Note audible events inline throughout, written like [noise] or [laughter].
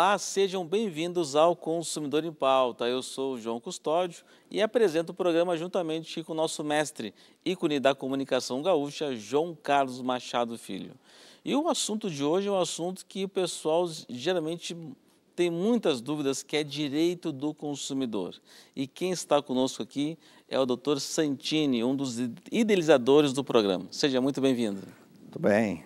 Olá, sejam bem-vindos ao Consumidor em Pauta. Eu sou o João Custódio e apresento o programa juntamente com o nosso mestre, ícone da comunicação gaúcha, João Carlos Machado Filho. E o assunto de hoje é um assunto que o pessoal geralmente tem muitas dúvidas, que é direito do consumidor. E quem está conosco aqui é o doutor Santini, um dos idealizadores do programa. Seja muito bem-vindo. Muito bem.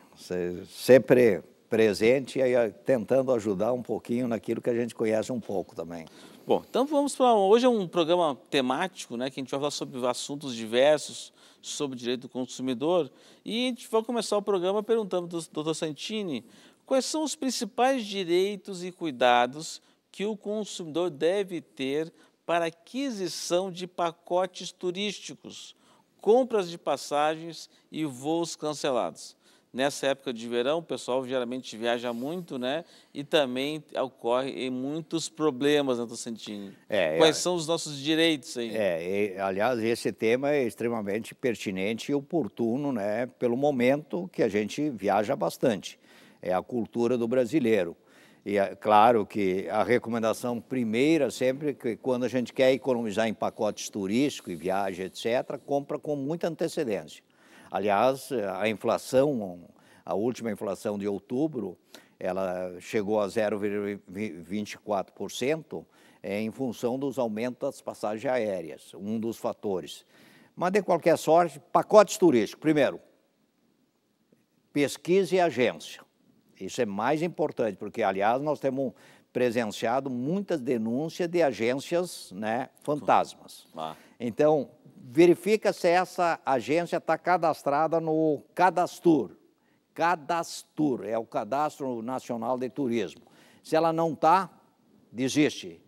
Sempre presente e tentando ajudar um pouquinho naquilo que a gente conhece um pouco também. Bom, então vamos para. Hoje é um programa temático, né? Que a gente vai falar sobre assuntos diversos, sobre direito do consumidor. E a gente vai começar o programa perguntando do doutor Santini quais são os principais direitos e cuidados que o consumidor deve ter para aquisição de pacotes turísticos, compras de passagens e voos cancelados. Nessa época de verão, o pessoal geralmente viaja muito, né? E também ocorre muitos problemas na né, Tocentini. É, é, Quais é, são os nossos direitos aí? É, e, aliás, esse tema é extremamente pertinente e oportuno, né? Pelo momento que a gente viaja bastante. É a cultura do brasileiro. E é claro que a recomendação primeira sempre que quando a gente quer economizar em pacotes turísticos e viagem, etc., compra com muita antecedência. Aliás, a inflação, a última inflação de outubro, ela chegou a 0,24% eh, em função dos aumentos das passagens aéreas, um dos fatores. Mas, de qualquer sorte, pacotes turísticos. Primeiro, pesquisa e agência. Isso é mais importante, porque, aliás, nós temos presenciado muitas denúncias de agências né, fantasmas. Ah. Então, verifica se essa agência está cadastrada no Cadastur. Cadastur é o Cadastro Nacional de Turismo. Se ela não está, desiste.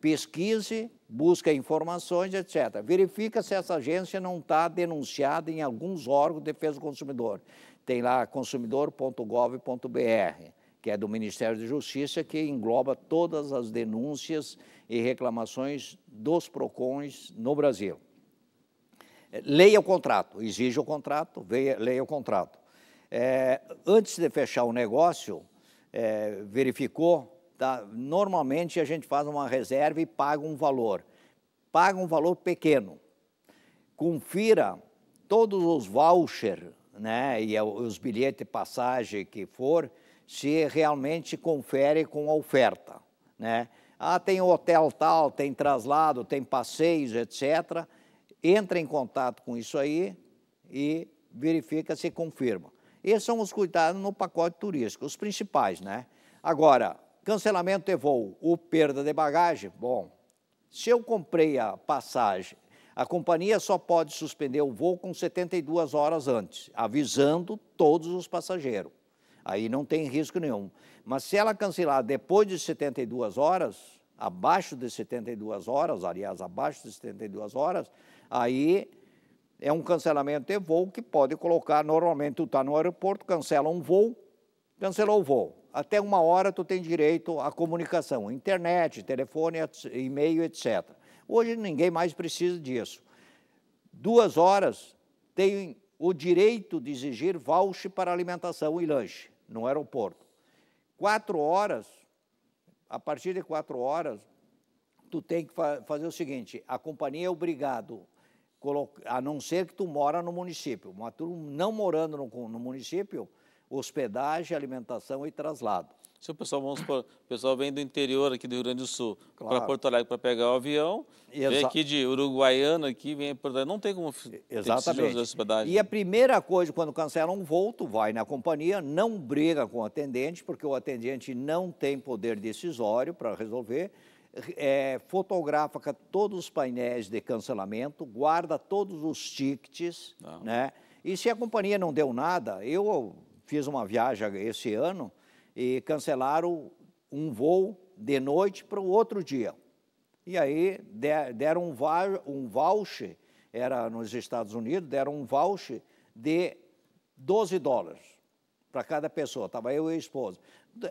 Pesquise, busca informações, etc. Verifica se essa agência não está denunciada em alguns órgãos de defesa do consumidor. Tem lá consumidor.gov.br, que é do Ministério da Justiça, que engloba todas as denúncias e reclamações dos PROCONs no Brasil leia o contrato, exija o contrato, veja leia o contrato. É, antes de fechar o negócio, é, verificou, tá? normalmente a gente faz uma reserva e paga um valor. Paga um valor pequeno. Confira todos os vouchers né, e os bilhetes de passagem que for, se realmente confere com a oferta. Né? Ah, tem hotel tal, tem traslado, tem passeios, etc entra em contato com isso aí e verifica se confirma. Esses são os cuidados no pacote turístico, os principais, né? Agora, cancelamento de voo ou perda de bagagem, bom, se eu comprei a passagem, a companhia só pode suspender o voo com 72 horas antes, avisando todos os passageiros. Aí não tem risco nenhum. Mas se ela cancelar depois de 72 horas, abaixo de 72 horas, aliás, abaixo de 72 horas, Aí é um cancelamento de voo que pode colocar, normalmente tu está no aeroporto, cancela um voo, cancelou o voo. Até uma hora tu tem direito à comunicação, internet, telefone, e-mail, etc. Hoje ninguém mais precisa disso. Duas horas tem o direito de exigir voucher para alimentação e lanche no aeroporto. Quatro horas, a partir de quatro horas, tu tem que fa fazer o seguinte, a companhia é obrigado a não ser que tu mora no município. Mas tu não morando no, no município, hospedagem, alimentação e traslado. Se o pessoal, vamos pessoal vem do interior aqui do Rio Grande do Sul claro. para Porto Alegre para pegar o avião, Exa vem aqui de Uruguaiana, aqui, vem para Porto Alegre, não tem como Exatamente. hospedagem. E a primeira coisa, quando cancela um voo, tu vai na companhia, não briga com o atendente, porque o atendente não tem poder decisório para resolver, é, fotografa todos os painéis de cancelamento, guarda todos os tickets, não. Ah. né? E se a companhia não deu nada, eu fiz uma viagem esse ano e cancelaram um voo de noite para o outro dia. E aí deram um voucher, era nos Estados Unidos, deram um voucher de 12 dólares para cada pessoa. Estava eu e a esposa.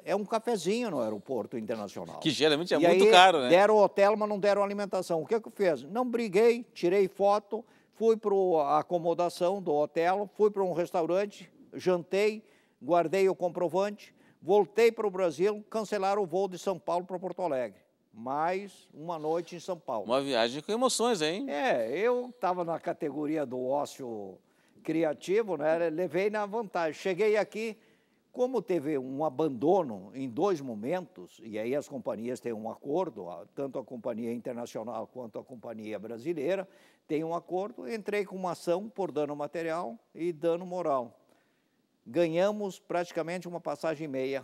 É um cafezinho no aeroporto internacional. Que geralmente é e muito aí, caro, né? Deram hotel, mas não deram alimentação. O que, é que eu fiz? Não briguei, tirei foto, fui para a acomodação do hotel, fui para um restaurante, jantei, guardei o comprovante, voltei para o Brasil, cancelaram o voo de São Paulo para Porto Alegre mais uma noite em São Paulo. Uma viagem com emoções, hein? É, eu estava na categoria do ócio criativo, né? levei na vantagem. Cheguei aqui, como teve um abandono em dois momentos, e aí as companhias têm um acordo, tanto a companhia internacional quanto a companhia brasileira tem um acordo, entrei com uma ação por dano material e dano moral. Ganhamos praticamente uma passagem e meia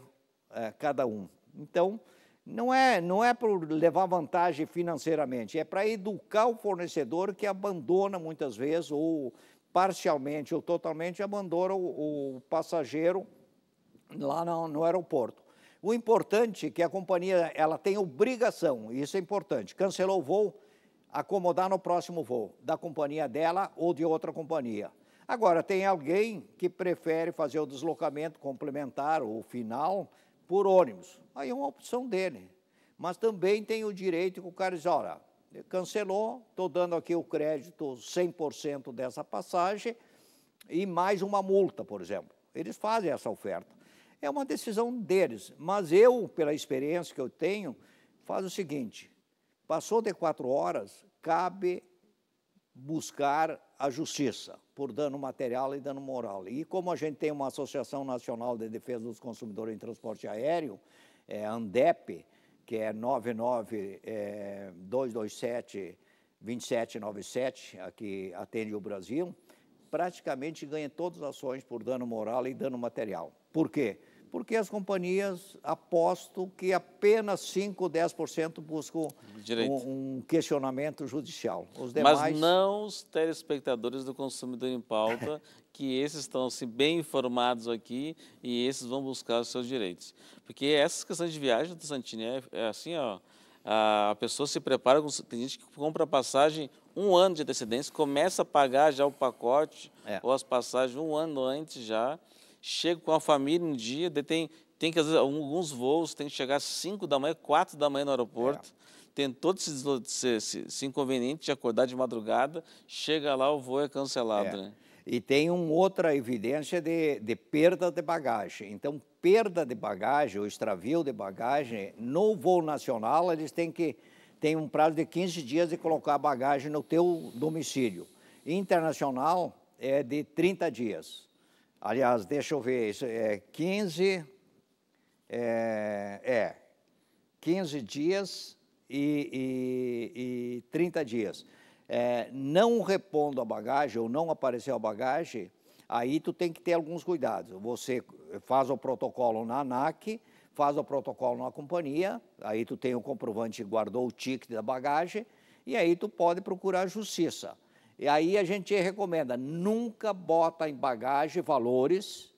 é, cada um. Então, não é, não é para levar vantagem financeiramente, é para educar o fornecedor que abandona muitas vezes ou parcialmente ou totalmente abandonam o, o passageiro lá no, no, aeroporto. O importante é que a companhia ela tem obrigação, isso é importante, cancelou o voo, acomodar no próximo voo, da companhia dela ou de outra companhia. Agora, tem alguém que prefere fazer o deslocamento complementar ou final por ônibus. Aí é uma opção dele. Mas também tem o direito que o cara diz, olha, cancelou, estou dando aqui o crédito 100% dessa passagem e mais uma multa, por exemplo. Eles fazem essa oferta. É uma decisão deles, mas eu, pela experiência que eu tenho, faz o seguinte: passou de quatro horas, cabe buscar a justiça por dano material e dano moral. E como a gente tem uma Associação Nacional de Defesa dos Consumidores em Transporte Aéreo, é, ANDEP, que é 99227 2797, é, aqui atende o Brasil, praticamente ganha todas as ações por dano moral e dano material. Por quê? porque as companhias apostam que apenas 5, 10% buscam um, um, questionamento judicial. Os demais... Mas não os telespectadores do Consumidor em Pauta, [laughs] que esses estão assim, bem informados aqui e esses vão buscar os seus direitos. Porque essas questões de viagem do Santini é, é assim, ó, a pessoa se prepara, tem gente que compra passagem um ano de antecedência, começa a pagar já o pacote é. ou as passagens um ano antes já, chego com a família um dia, tem, tem que, às vezes, alguns voos, tem que chegar às 5 da manhã, 4 da manhã no aeroporto. É. Tem todo esse, esse, esse, inconveniente de acordar de madrugada, chega lá, o voo é cancelado. É. Né? E tem uma outra evidência de, de perda de bagagem. Então, perda de bagagem, ou extravio de bagagem, no voo nacional, eles têm que tem um prazo de 15 dias de colocar a bagagem no teu domicílio. Internacional é de 30 dias. Aliás, deixa eu ver, é 15, é, é 15 dias e, e, e 30 dias. É, não repondo a bagagem ou não apareceu a bagagem, aí tu tem que ter alguns cuidados. Você faz o protocolo na ANAC, faz o protocolo na companhia, aí tu tem o comprovante que guardou o ticket da bagagem, e aí tu pode procurar a justiça. E aí a gente recomenda, nunca bota em bagagem valores,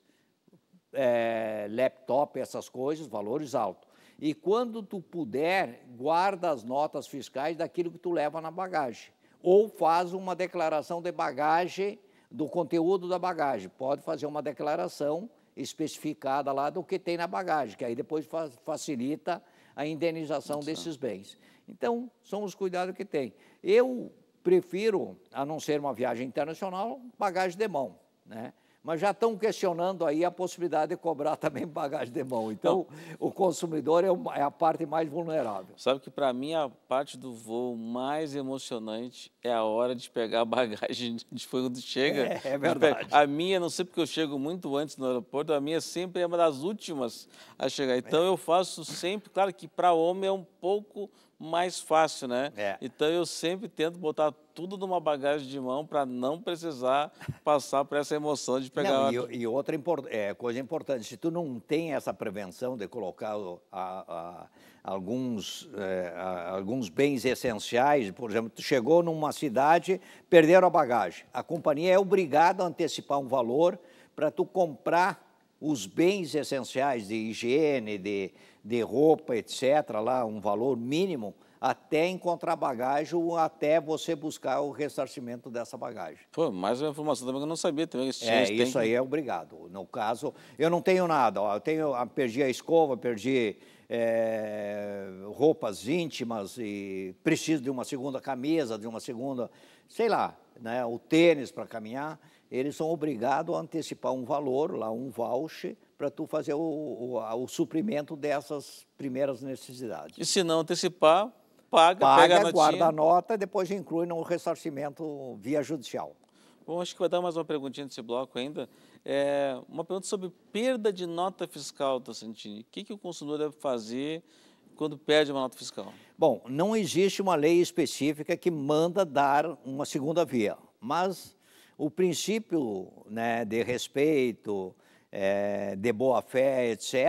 é, laptop, essas coisas, valores altos. E quando tu puder, guarda as notas fiscais daquilo que tu leva na bagagem. Ou faz uma declaração de bagagem, do conteúdo da bagagem. Pode fazer uma declaração especificada lá do que tem na bagagem, que aí depois facilita a indenização desses bens. Então, são os cuidados que tem. Eu prefiro, a não ser uma viagem internacional, bagagem de mão, né? Mas já estão questionando aí a possibilidade de cobrar [laughs] também bagagem de mão. Então, não. o consumidor é, uma, é a parte mais vulnerável. Sabe que para mim a parte do voo mais emocionante é a hora de pegar a bagagem de quando chega. É, é verdade. A minha, não sei porque eu chego muito antes no aeroporto, a minha sempre é uma das últimas a chegar. Então, é. eu faço sempre, claro que para homem é um pouco mais fácil, né? É. Então eu sempre tento botar tudo numa bagagem de mão para não precisar [laughs] passar por essa emoção de pegar. Não, e, outra, e outra import, é, coisa importante, se tu não tem essa prevenção de colocar a, a, alguns, é, a, alguns bens essenciais, por exemplo, tu chegou numa cidade, perderam a bagagem. A companhia é obrigada a antecipar um valor para tu comprar os bens essenciais de higiene, de, de roupa, etc., lá um valor mínimo, até encontrar bagagem ou até você buscar o ressarcimento dessa bagagem. Pô, mais uma informação também que eu não sabia também. Que é, isso aí é obrigado. No caso, eu não tenho nada. Ó, eu tenho, ah, perdi a escova, perdi é, roupas íntimas e preciso de uma segunda camisa, de uma segunda, sei lá, né, o tênis para caminhar eles são obrigados a antecipar um valor, lá um voucher, para tu fazer o, o, o, suprimento dessas primeiras necessidades. E se não antecipar, paga, paga pega a notinha. guarda a nota, depois inclui no ressarcimento via judicial. Bom, acho que vai dar mais uma perguntinha nesse bloco ainda. É, uma pergunta sobre perda de nota fiscal, Tocentini. O que, que o consumidor deve fazer quando perde uma nota fiscal? Bom, não existe uma lei específica que manda dar uma segunda via, mas o princípio né, de respeito, é, de boa-fé, etc.,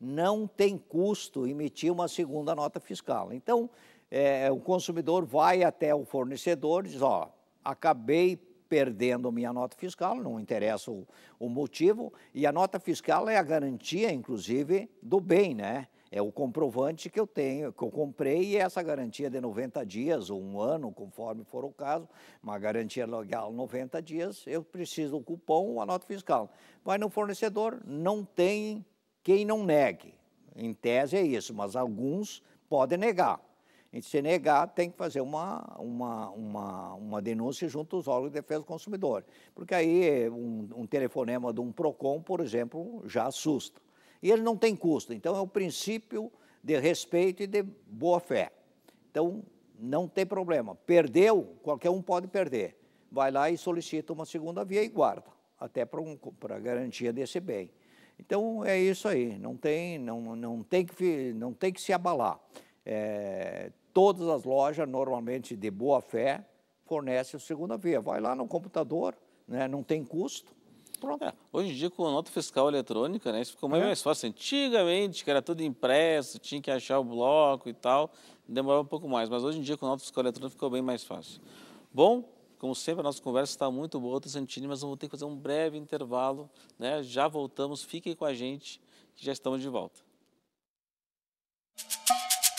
não tem custo emitir uma segunda nota fiscal. Então, é, o consumidor vai até o fornecedor e diz: Ó, acabei perdendo minha nota fiscal, não interessa o, o motivo, e a nota fiscal é a garantia, inclusive, do bem, né? é o comprovante que eu tenho, que eu comprei, e essa garantia de 90 dias ou um ano, conforme for o caso, uma garantia legal 90 dias, eu preciso o cupom ou a nota fiscal. Vai no fornecedor, não tem quem não negue. Em tese é isso, mas alguns podem negar. E se negar, tem que fazer uma, uma, uma, uma denúncia junto aos órgãos de defesa do consumidor. Porque aí um, um telefonema de um PROCON, por exemplo, já assusta. E ele não tem custo. Então, é o um princípio de respeito e de boa fé. Então, não tem problema. Perdeu, qualquer um pode perder. Vai lá e solicita uma segunda via e guarda, até para um, a garantia desse bem. Então é isso aí, não tem, não, não tem, que, não tem que se abalar. É, todas as lojas, normalmente de boa fé, fornecem a segunda via. Vai lá no computador, né, não tem custo, Pronto. É, hoje em dia, com a nota fiscal eletrônica, né, isso ficou bem é. mais fácil. Antigamente, que era tudo impresso, tinha que achar o bloco e tal, demorava um pouco mais. Mas hoje em dia, com a nota fiscal eletrônica, ficou bem mais fácil. Bom, como sempre, a nossa conversa está muito boa, sentindo mas vamos ter que fazer um breve intervalo. Né? Já voltamos, fiquem com a gente, que já estamos de volta.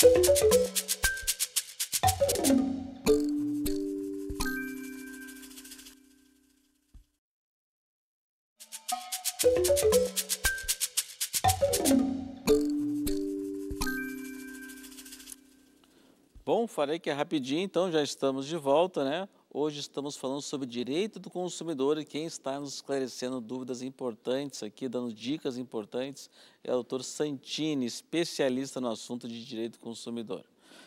Música falei que é rapidinho, então já estamos de volta, né? Hoje estamos falando sobre direito do consumidor e quem está nos esclarecendo dúvidas importantes aqui, dando dicas importantes, é o doutor Santini, especialista no assunto de direito do consumidor.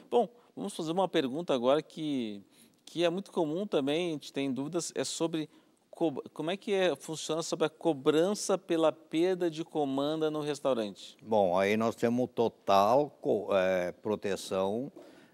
Bom, vamos fazer uma pergunta agora que, que é muito comum também, a gente tem dúvidas, é sobre como é que é, funciona sobre a cobrança pela perda de comanda no restaurante. Bom, aí nós temos total é, proteção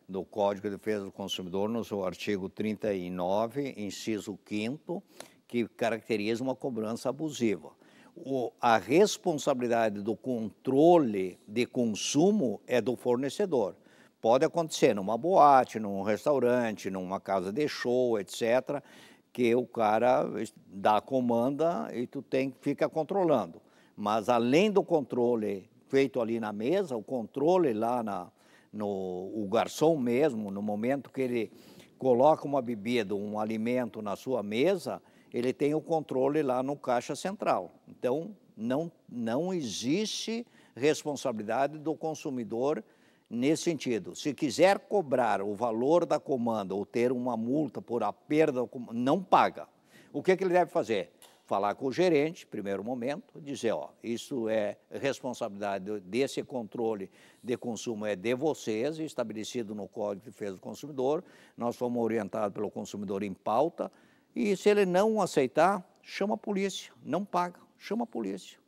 do Código de Defesa do Consumidor, no seu artigo 39, inciso 5, que caracteriza uma cobrança abusiva. O, a responsabilidade do controle de consumo é do fornecedor. Pode acontecer numa boate, num restaurante, numa casa de show, etc., que o cara dá a comanda e tu tem fica controlando. Mas além do controle feito ali na mesa, o controle lá na, no o garçom mesmo, no momento que ele coloca uma bebida, um alimento na sua mesa, ele tem o controle lá no caixa central. Então, não, não existe responsabilidade do consumidor nesse sentido. Se quiser cobrar o valor da comanda ou ter uma multa por a perda, não paga. O que, que ele deve fazer? falar com o gerente, primeiro momento, dizer, ó, isso é responsabilidade desse controle de consumo é de vocês, estabelecido no Código de Defesa do Consumidor. Nós fomos orientados pelo consumidor em pauta e se ele não aceitar, chama a polícia, não paga, chama a polícia.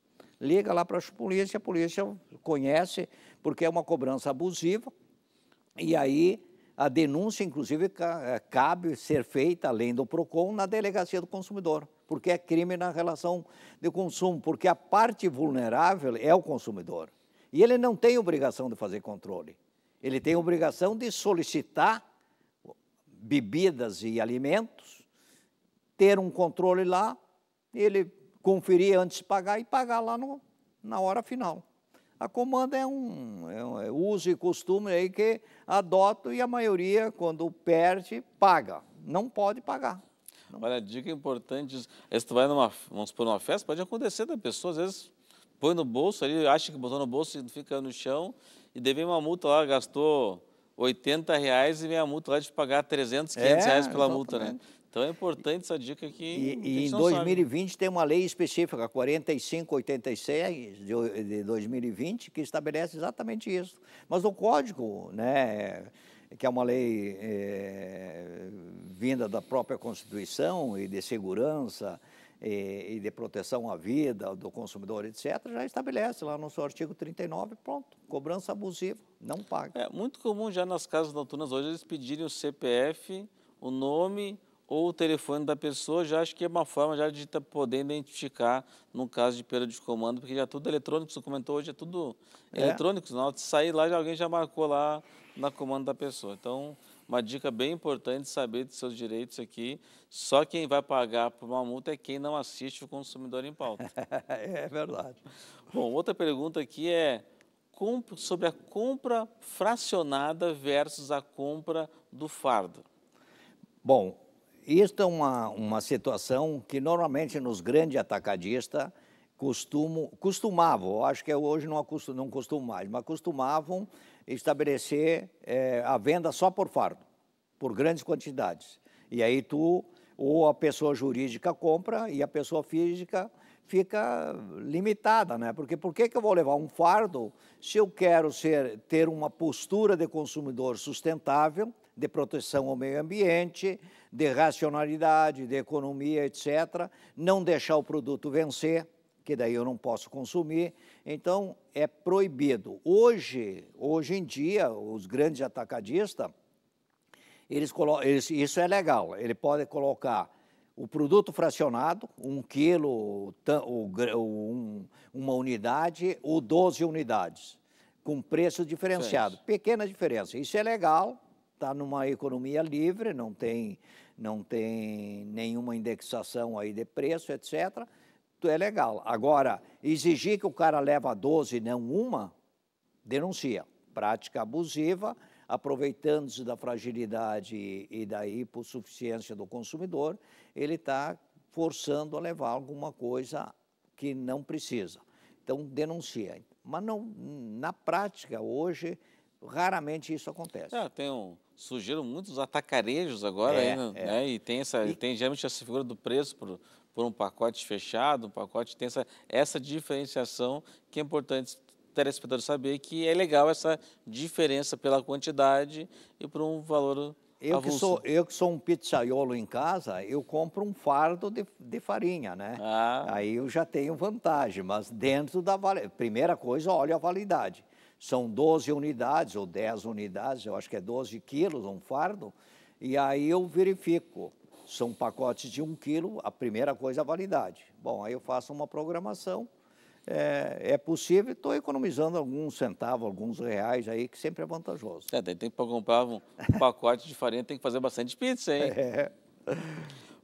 Liga lá para a polícia, a polícia conhece, porque é uma cobrança abusiva. E aí a denúncia, inclusive, eh, cabe ser feita, além do PROCON, na delegacia do consumidor porque é crime na relação de consumo, porque a parte vulnerável é o consumidor. E ele não tem obrigação de fazer controle. Ele tem obrigação de solicitar bebidas e alimentos, ter um controle lá, ele conferir antes de pagar e pagar lá no, na hora final. A comanda é um, é um é uso e costume aí que adoto e a maioria, quando perde, paga. Não pode pagar. Não. Olha, dica importante, se tu vai numa, vamos supor, numa festa, pode acontecer da pessoa, às vezes põe no bolso ali, acha que botou no bolso e fica no chão e deve uma multa lá, gastou 80 reais e vem a multa lá de pagar 300, 500 é, reais pela exatamente. multa, né? Então é importante essa dica que. E, e em 2020 sabe. tem uma lei específica, 4586 de 2020, que estabelece exatamente isso. Mas o código, né? que é uma lei é, vinda da própria Constituição e de segurança e, é, e, de proteção à vida do consumidor, etc., já estabelece lá no seu artigo 39, pronto, cobrança abusiva, não paga. É muito comum já nas casas noturnas hoje eles pedirem o CPF, o nome ou o telefone da pessoa, já acho que é uma forma já de tá poder identificar num caso de perda de comando, porque já é tudo eletrônico, você comentou hoje, é tudo é. eletrônico, não, se sair lá, já alguém já marcou lá na comando da pessoa. Então, uma dica bem importante saber de seus direitos aqui. Só quem vai pagar por uma multa é quem não assiste o consumidor em pauta. [laughs] é verdade. Bom, outra pergunta aqui é sobre a compra fracionada versus a compra do fardo. Bom, isto é uma, uma situação que normalmente nos grandes atacadistas costumo, costumavam, acho que é hoje não, acostum, não costumam mais, mas costumavam estabelecer é, a venda só por fardo, por grandes quantidades. E aí tu, ou a pessoa jurídica compra e a pessoa física fica limitada, né? Porque por que, que eu vou levar um fardo se eu quero ser, ter uma postura de consumidor sustentável, de proteção ao meio ambiente, de racionalidade, de economia, etc., não deixar o produto vencer, que daí eu não posso consumir. Então é proibido. Hoje, hoje em dia, os grandes atacadistas, eles, eles isso é legal. Ele pode colocar o produto fracionado, um quilo, um, uma unidade ou 12 unidades, com preço diferenciado. Sim. Pequena diferença. Isso é legal, está numa economia livre, não tem, não tem nenhuma indexação aí de preço, etc é legal. Agora, exigir que o cara leva 12 e não uma, denuncia. Prática abusiva, aproveitando-se da fragilidade e da hipossuficiência do consumidor, ele está forçando a levar alguma coisa que não precisa. Então, denuncia. Mas não, na prática, hoje, raramente isso acontece. É, tem um, surgiram muitos atacarejos agora, é, ainda, né? é. Né? e tem, essa, e... tem geralmente essa figura do preço para por um pacote fechado, um pacote tem essa, essa diferenciação que é importante telespectador saber que é legal essa diferença pela quantidade e por um valor eu avulso. que sou Eu que sou um pizzaiolo em casa, eu compro um fardo de, de farinha, né? Ah. Aí eu já tenho vantagem, mas dentro da... Primeira coisa, olha a validade. São 12 unidades ou 10 unidades, eu acho que é 12 quilos um fardo, e aí eu verifico são pacotes de um quilo, a primeira coisa é a validade. Bom, aí eu faço uma programação, é, é possível, estou economizando alguns centavos, alguns reais aí, que sempre é vantajoso. É, daí tem que comprar um [laughs] pacote de farinha, tem que fazer bastante pizza, hein? É.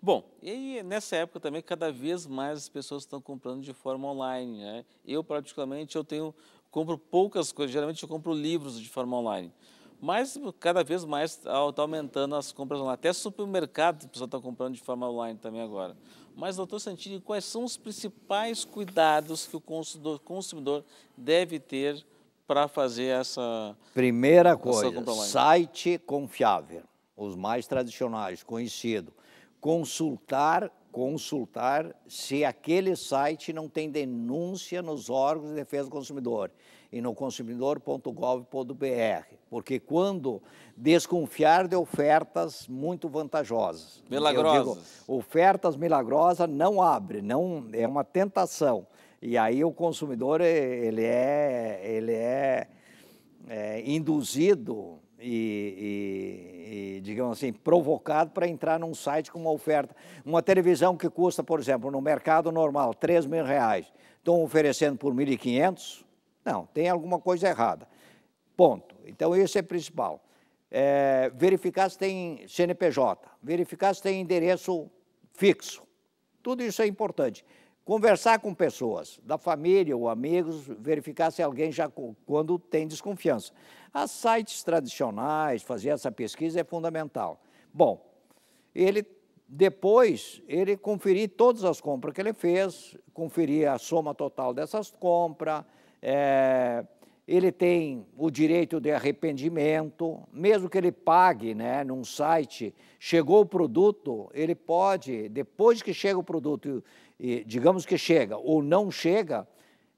Bom, e nessa época também cada vez mais as pessoas estão comprando de forma online, né? Eu particularmente eu tenho compro poucas coisas, geralmente eu compro livros de forma online. Mas cada vez mais está tá aumentando as compras online. Até supermercado o pessoal está comprando de forma online também agora. Mas, doutor Santini, quais são os principais cuidados que o consumidor, consumidor deve ter para fazer essa. Primeira coisa, site confiável, os mais tradicionais, conhecido. Consultar, consultar se aquele site não tem denúncia nos órgãos de defesa do consumidor e no consumidor.gov.br porque quando desconfiar de ofertas muito vantajosas, né, milagrosas, digo, ofertas milagrosas não abre, não é uma tentação. E aí o consumidor ele é ele é, é induzido e, e, e, digamos assim, provocado para entrar num site com uma oferta. Uma televisão que custa, por exemplo, no mercado normal, 3 mil reais, estão oferecendo por 1.500? Não, tem alguma coisa errada. Ponto. Então, isso é principal. É, verificar se tem CNPJ, verificar se tem endereço fixo. Tudo isso é importante. Conversar com pessoas, da família ou amigos, verificar se alguém já quando tem desconfiança. As sites tradicionais, fazer essa pesquisa é fundamental. Bom, ele depois ele conferir todas as compras que ele fez, conferir a soma total dessas compras, é, ele tem o direito de arrependimento, mesmo que ele pague né, num site, chegou o produto, ele pode, depois que chega o produto, e, digamos que chega ou não chega,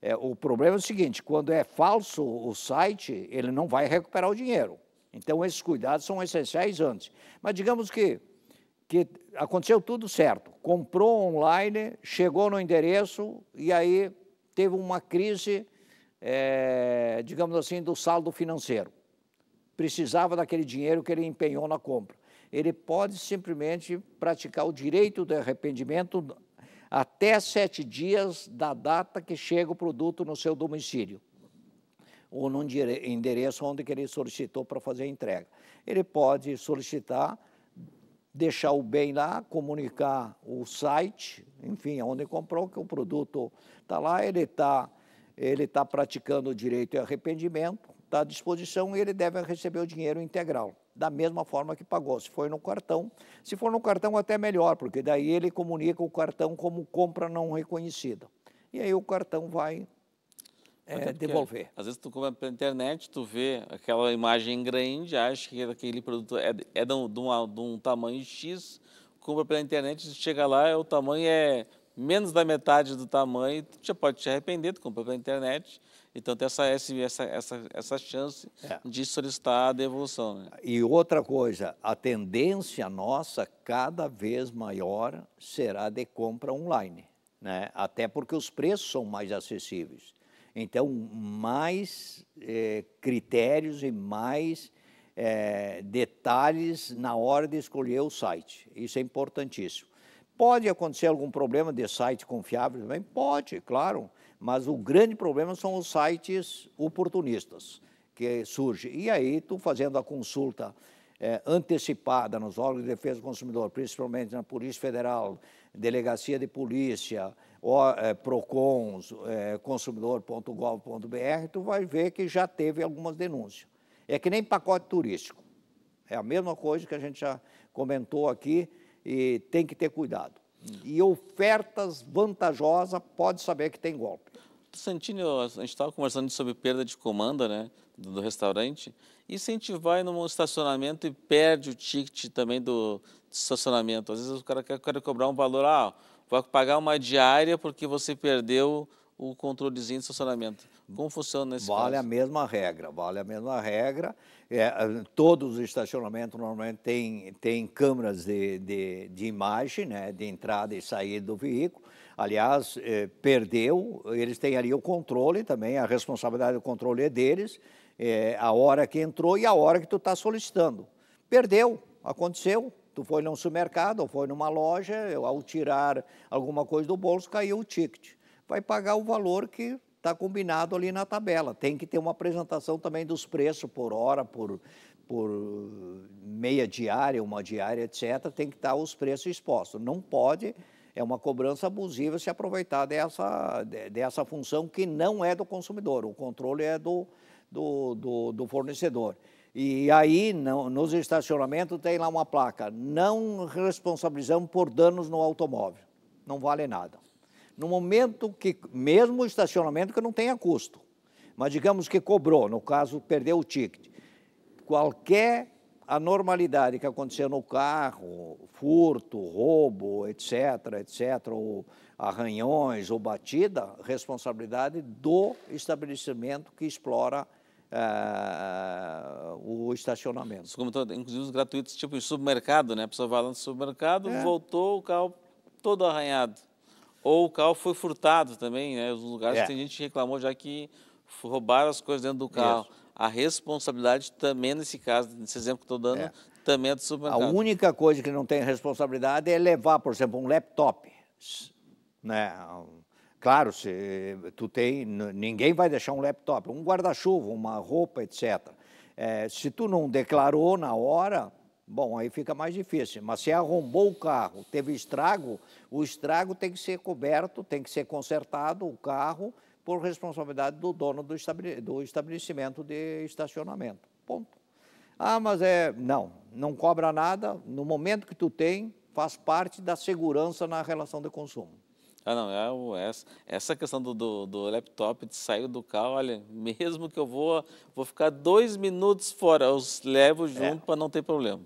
é, o problema é o seguinte: quando é falso o site, ele não vai recuperar o dinheiro. Então, esses cuidados são essenciais antes. Mas digamos que, que aconteceu tudo certo, comprou online, chegou no endereço e aí teve uma crise é, digamos assim, do saldo financeiro. Precisava daquele dinheiro que ele empenhou na compra. Ele pode simplesmente praticar o direito de arrependimento até sete dias da data que chega o produto no seu domicílio ou no endereço onde ele solicitou para fazer a entrega. Ele pode solicitar, deixar o bem lá, comunicar o site, enfim, onde comprou, que o produto está lá, ele está ele está praticando o direito e arrependimento, está à disposição e ele deve receber o dinheiro integral, da mesma forma que pagou. Se foi no cartão, se for no cartão até melhor, porque daí ele comunica o cartão como compra não reconhecida. E aí o cartão vai é, devolver. Às vezes tu compra pela internet, tu vê aquela imagem grande, acha que aquele produto é, é de, um, de, um, de um tamanho X, compra pela internet, chega lá, o tamanho é menos da metade do tamanho, você pode te arrepender, tu comprou pela internet, então tem essa, essa, essa, essa chance é. de solicitar a devolução. Né? E outra coisa, a tendência nossa cada vez maior será de compra online, né? até porque os preços são mais acessíveis. Então, mais eh, critérios e mais eh, detalhes na hora de escolher o site. Isso é importantíssimo. Pode acontecer algum problema de site confiável também? Pode, claro. Mas o grande problema são os sites oportunistas que surge. E aí, tu fazendo a consulta é, antecipada nos órgãos de defesa do consumidor, principalmente na Polícia Federal, Delegacia de Polícia, o, é, PROCONs, é, eh, consumidor.gov.br, tu vai ver que já teve algumas denúncias. É que nem pacote turístico. É a mesma coisa que a gente já comentou aqui, e tem que ter cuidado. E ofertas vantajosas, pode saber que tem golpe. Santini, a gente estava conversando sobre perda de comanda né, do, restaurante. E se a gente vai num estacionamento e perde o ticket também do, do estacionamento? Às vezes o cara quer, quer cobrar um valor, ah, vai pagar uma diária porque você perdeu o controlezinho de estacionamento. Como funciona nesse vale Vale a mesma regra, vale a mesma regra. É, ah, todos os estacionamentos normalmente têm, têm câmeras de, de, de imagem, né, de entrada e saída do veículo. Aliás, é, perdeu, eles têm ali o controle também, a responsabilidade do controle é deles, é, a hora que entrou e a hora que tu está solicitando. Perdeu, aconteceu, Tu foi num supermercado ou foi numa loja, ao tirar alguma coisa do bolso, caiu o ticket vai pagar o valor que está combinado ali na tabela. Tem que ter uma apresentação também dos preços por hora, por, por meia diária, uma diária, etc. Tem que estar tá os preços expostos. Não pode, é uma cobrança abusiva se aproveitar dessa, dessa função que não é do consumidor. O controle é do, do, do, do fornecedor. E aí, nos estacionamentos, tem lá uma placa: não responsabilizamos por danos no automóvel. Não vale nada no momento que, mesmo o estacionamento que não tenha custo, mas digamos que cobrou, no caso, perdeu o ticket, qualquer anormalidade que acontecer no carro, furto, roubo, etc., etc., ou arranhões ou batida, responsabilidade do estabelecimento que explora Uh, o estacionamento. inclusive, os gratuitos, tipo em supermercado, né? A pessoa vai lá no supermercado, é. voltou, o carro todo arranhado. Ou o carro foi furtado também, né? Os lugares é. que tem gente que reclamou já que roubaram as coisas dentro do carro. Isso. A responsabilidade também nesse caso, nesse exemplo que estou dando, é. também é do supermercado. A única coisa que não tem responsabilidade é levar, por exemplo, um laptop. Né? Claro, se tu tem, ninguém vai deixar um laptop, um guarda-chuva, uma roupa, etc. É, se tu não declarou na hora, Bom, aí fica mais difícil. Mas se arrombou o carro, teve estrago, o estrago tem que ser coberto, tem que ser consertado o carro por responsabilidade do dono do, estabele do estabelecimento de estacionamento. Ponto. Ah, mas é. Não, não cobra nada. No momento que tu tem, faz parte da segurança na relação de consumo. Ah, não, é é essa, essa questão do, do, do laptop, de sair do carro, olha, mesmo que eu vou, vou ficar dois minutos fora, eu os levo é. junto é. para não ter problema.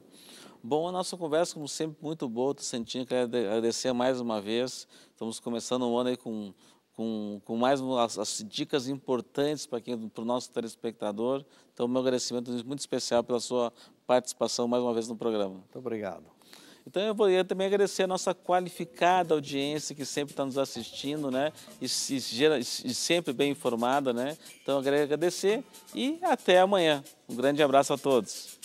Bom, a nossa conversa, como sempre, muito boa, Tucentinho, quero agradecer mais uma vez. Estamos começando o ano aí com, com, com mais as, as dicas importantes para, quem, o nosso telespectador. Então, meu agradecimento muito especial pela sua participação mais uma vez no programa. Muito obrigado. Então eu vou também agradecer a nossa qualificada audiência que sempre está nos assistindo, né? E, e, e, sempre bem informada, né? Então eu agradecer e até amanhã. Um grande abraço a todos.